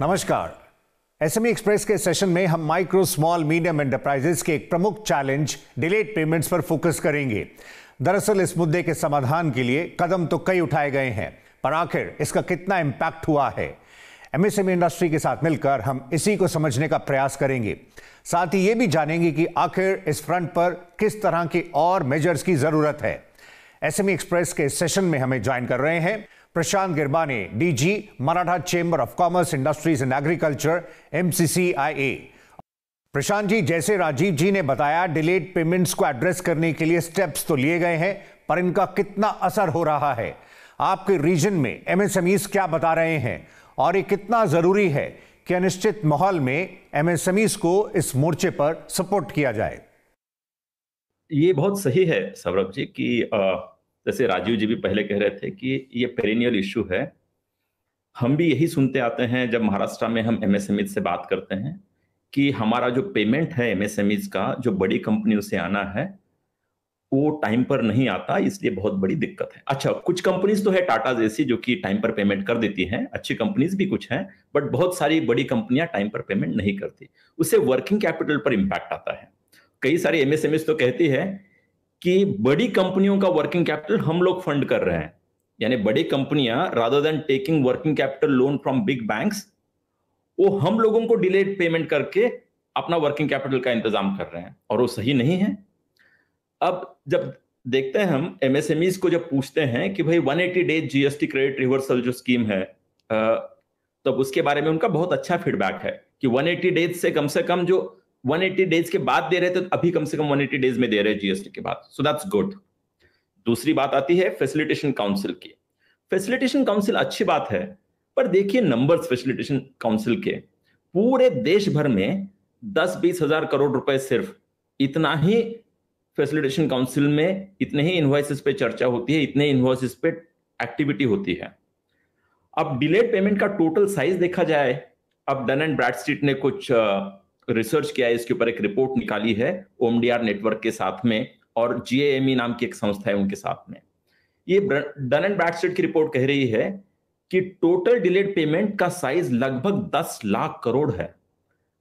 नमस्कार SME express के session में हम माइक्रो स्मॉल मीडियम एंटरप्राइजेस के एक प्रमुख चैलेंज डिलेट पेमेंट्स पर फोकस करेंगे दरअसल इस मुद्दे के समाधान के लिए कदम तो कई उठाए गए हैं पर आखिर इसका कितना इम्पैक्ट हुआ है एमएसएमई इंडस्ट्री e के साथ मिलकर हम इसी को समझने का प्रयास करेंगे साथ ही ये भी जानेंगे कि आखिर इस फ्रंट पर किस तरह के और मेजर्स की जरूरत है एसएमई e एक्सप्रेस के सेशन में हमें ज्वाइन कर रहे हैं Prashant Girbani, DG Maratha chamber of commerce industries and agriculture MCCIA. Prashant ji जैसे राजीव जी ने बताया डिलेड पेमेंट्स को एड्रेस करने के लिए स्टेप्स तो लिए गए हैं पर इनका कितना असर हो रहा है आपके रीजन में एमएसएमईस क्या बता रहे हैं और ये कितना जरूरी है कि अनिश्चित माहौल में एमएसएमईस को इस मोर्चे पर सपोर्ट किया जाए ये बहुत सही है सौरभ जी की आ... जैसे राजीव जी भी पहले कह रहे थे कि ये पेरेनियल इशू है हम भी यही सुनते आते हैं जब महाराष्ट्र में हम एम e से बात करते हैं कि हमारा जो पेमेंट है एम e का जो बड़ी कंपनियों से आना है वो टाइम पर नहीं आता इसलिए बहुत बड़ी दिक्कत है अच्छा कुछ कंपनीज तो है टाटा जैसी जो कि टाइम पर पेमेंट कर देती हैं अच्छी कंपनीज भी कुछ हैं बट बहुत सारी बड़ी कंपनियां टाइम पर पेमेंट नहीं करती उससे वर्किंग कैपिटल पर इम्पैक्ट आता है कई सारी एमएसएमएस e तो कहती है कि बड़ी कंपनियों का वर्किंग कैपिटल हम लोग फंड कर रहे हैं यानी बड़ी कंपनियां rather than taking working capital loan from big banks वो हम लोगों को डिलेड पेमेंट करके अपना वर्किंग कैपिटल का इंतजाम कर रहे हैं और वो सही नहीं है अब जब देखते हैं हम एमएसएमईज को जब पूछते हैं कि भाई 180 डेज जीएसटी क्रेडिट रिवर्सल जो स्कीम है तब तो उसके बारे में उनका बहुत अच्छा फीडबैक है कि 180 डेज से कम से कम जो वन एट्टी डेज के बाद दे रहे थे तो अभी कम से कम वन एट्टी डेज में दे रहे हैं जीएसटी के बाद सो दैट्स गुड दूसरी बात आती है फैसिलिटेशन काउंसिल की फैसिलिटेशन काउंसिल अच्छी बात है पर देखिए नंबर्स फैसिलिटेशन काउंसिल के पूरे देश भर में दस बीस हजार करोड़ रुपए सिर्फ इतना ही फैसिलिटेशन काउंसिल में इतने ही इन्वाइसिस पे चर्चा होती है इतने इन्वाइसिस पे एक्टिविटी होती है अब डिलेड पेमेंट का टोटल साइज देखा जाए अब डन एंड ब्रैडस्ट्रीट ने कुछ रिसर्च किया है इसके ऊपर एक रिपोर्ट निकाली है ओमडीआर नेटवर्क के साथ में और जीएएमई e नाम की एक संस्था है उनके साथ में ये डन एंड ब्रैडस्ट्रीट की रिपोर्ट कह रही है कि टोटल डिलेड पेमेंट का साइज लगभग दस लाख करोड़ है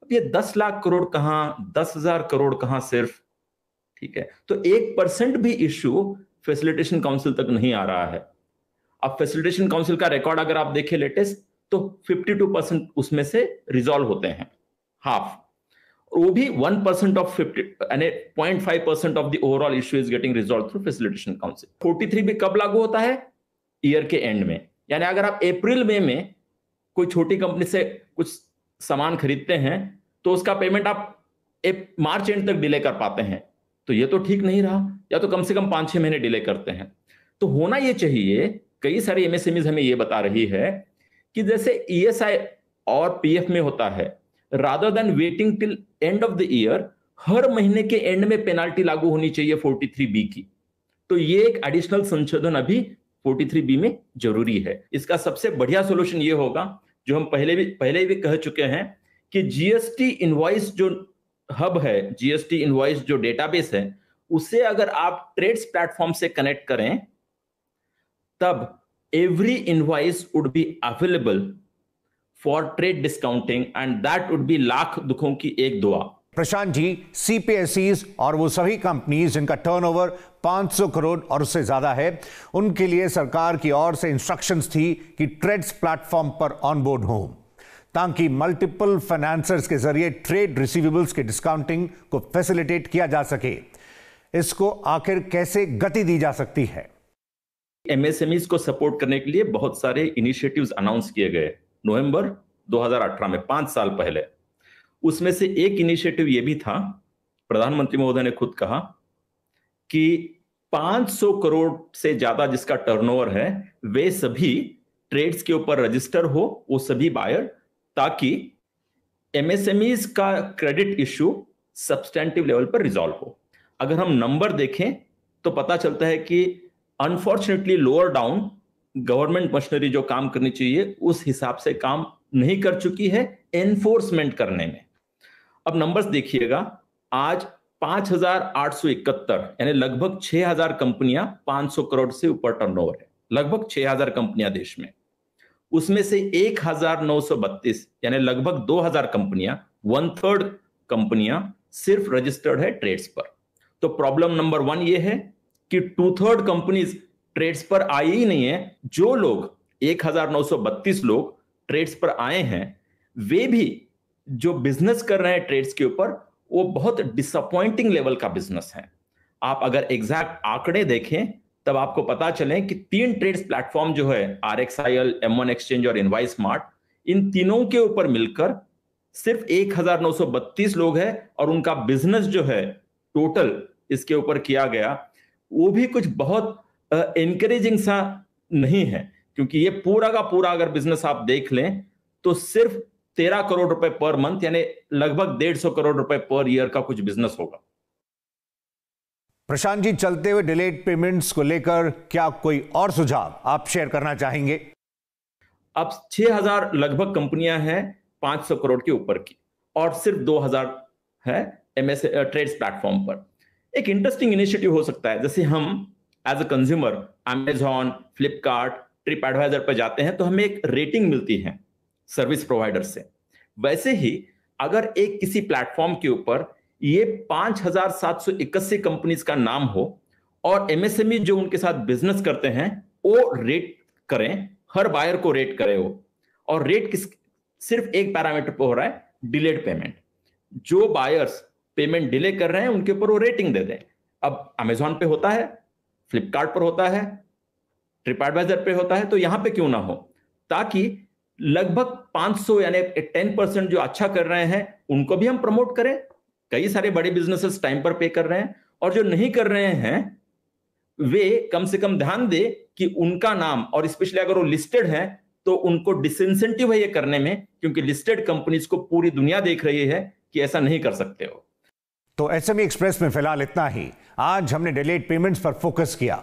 अब ये दस लाख करोड़ कहां दस हजार करोड़ कहां सिर्फ ठीक है तो एक परसेंट भी इश्यू फैसिलिटेशन काउंसिल तक नहीं आ रहा है अब फैसिलिटेशन काउंसिल का रिकॉर्ड अगर आप देखें लेटेस्ट तो 52 परसेंट उसमें से रिजॉल्व होते हैं हाफ वो भी वन परसेंट ऑफ फिफ्टी यानी point five percent of the overall issue is getting resolve through facilitation council forty three भी कब लागू होता है ईयर के एंड में यानी अगर आप अप्रैल मई में, में कोई छोटी कंपनी से कुछ सामान खरीदते हैं तो उसका पेमेंट आप मार्च एंड तक डिले कर पाते हैं तो ये तो ठीक नहीं रहा या तो कम से कम पांच छह महीने डिले करते हैं तो होना ये चाहिए कई सारे एमएसएमईज हमें ये बता रही है कि जैसे ईएसआई e और पीएफ में होता है rather than waiting till end of the year हर महीने के एंड में पेनाल्टी लागू होनी चाहिए 43 बी की तो ये एक एडिशनल संशोधन अभी 43 बी में जरूरी है इसका सबसे बढ़िया सोल्यूशन ये होगा जो हम पहले भी पहले भी कह चुके हैं कि जीएसटी इनवाइस जो हब है जीएसटी इनवाइस जो डेटाबेस है उसे अगर आप ट्रेड्स प्लेटफॉर्म से कनेक्ट करें तब every invoice would be available for trade discounting and that would be lakh दुखों की एक दुआ प्रशांत जी सीपीएसई और वो सभी कंपनीज जिनका टर्नओवर 500 करोड़ और उससे ज्यादा है उनके लिए सरकार की ओर से इंस्ट्रक्शंस थी कि ट्रेड्स प्लेटफॉर्म पर ऑनबोर्ड हो ताकि मल्टीपल फाइनेंसर्स के जरिए ट्रेड रिसीवेबल्स के डिस्काउंटिंग को फैसिलिटेट किया जा सके इसको आखिर कैसे गति दी जा सकती है एमएसएमई को सपोर्ट करने के लिए बहुत सारे इनिशिएटिव्स अनाउंस किए गए नवंबर 2018 में पांच साल पहले उसमें से एक इनिशिएटिव यह भी था प्रधानमंत्री महोदय ने खुद कहा कि 500 करोड़ से ज्यादा जिसका टर्नओवर है वे सभी ट्रेड्स के ऊपर रजिस्टर हो वो सभी बायर ताकि एमएसएमई का क्रेडिट इश्यू सब्सटेंटिव लेवल पर रिजॉल्व हो अगर हम नंबर देखें तो पता चलता है कि unfortunately lower down government machinery जो काम करनी चाहिए उस हिसाब से काम नहीं कर चुकी है एनफोर्समेंट करने में अब नंबर्स देखिएगा आज 5,871 यानी लगभग 6,000 कंपनियां 500 करोड़ से ऊपर टर्नओवर है लगभग 6,000 कंपनियां देश में उसमें से 1,932 यानी लगभग 2,000 कंपनियां वन थर्ड कंपनियां सिर्फ रजिस्टर्ड है ट्रेड्स पर तो प्रॉब्लम नंबर वन ये है कि टू थर्ड कंपनीज ट्रेड्स पर आए ही नहीं है जो लोग 1932 लोग ट्रेड्स पर आए हैं वे भी जो बिजनेस कर रहे हैं ट्रेड्स के ऊपर वो बहुत डिसअपॉइंटिंग लेवल का बिजनेस है आप अगर एग्जैक्ट आंकड़े देखें तब आपको पता चले कि तीन ट्रेड्स प्लेटफॉर्म जो है R X I L M one exchange और इनवाइस स्मार्ट इन तीनों के ऊपर मिलकर सिर्फ 1932 लोग हैं और उनका बिजनेस जो है टोटल इसके ऊपर किया गया वो भी कुछ बहुत इनकरेजिंग सा नहीं है क्योंकि ये पूरा का पूरा अगर बिजनेस आप देख लें तो सिर्फ तेरह करोड़ रुपए पर मंथ यानी लगभग डेढ़ सौ करोड़ रुपए पर ईयर का कुछ बिजनेस होगा प्रशांत जी चलते हुए डिलेड पेमेंट्स को लेकर क्या कोई और सुझाव आप शेयर करना चाहेंगे अब 6000 लगभग कंपनियां हैं 500 करोड़ के ऊपर की और सिर्फ 2000 है एमएस ट्रेड्स प्लेटफॉर्म पर एक इंटरेस्टिंग इनिशिएटिव हो सकता है जैसे हम as a consumer Amazon Flipkart TripAdvisor पर जाते हैं तो हमें एक रेटिंग मिलती है सर्विस प्रोवाइडर से वैसे ही अगर एक किसी प्लेटफॉर्म के ऊपर ये पांच हजार सात सौ इक्यासी कंपनीज का नाम हो और एमएसएमई e जो उनके साथ बिजनेस करते हैं वो रेट करें हर बायर को रेट करे वो और रेट किस सिर्फ एक पैरामीटर पर हो रहा है डिलेड पेमेंट जो बायर्स पेमेंट डिले कर रहे हैं उनके ऊपर वो रेटिंग दे दें अब अमेजॉन पे होता है फ्लिपकार्ट पर होता है ट्रिप एडवाइजर पे होता है तो यहां पे क्यों ना हो ताकि लगभग 500 यानी 10 परसेंट जो अच्छा कर रहे हैं उनको भी हम प्रमोट करें कई सारे बड़े बिजनेसेस टाइम पर पे कर रहे हैं और जो नहीं कर रहे हैं वे कम से कम ध्यान दे कि उनका नाम और स्पेशली अगर वो लिस्टेड है तो उनको डिसइंसेंटिव है ये करने में क्योंकि लिस्टेड कंपनीज को पूरी दुनिया देख रही है कि ऐसा नहीं कर सकते हो तो एसएमई एक्सप्रेस e में फिलहाल इतना ही आज हमने डिलेड पेमेंट्स पर फोकस किया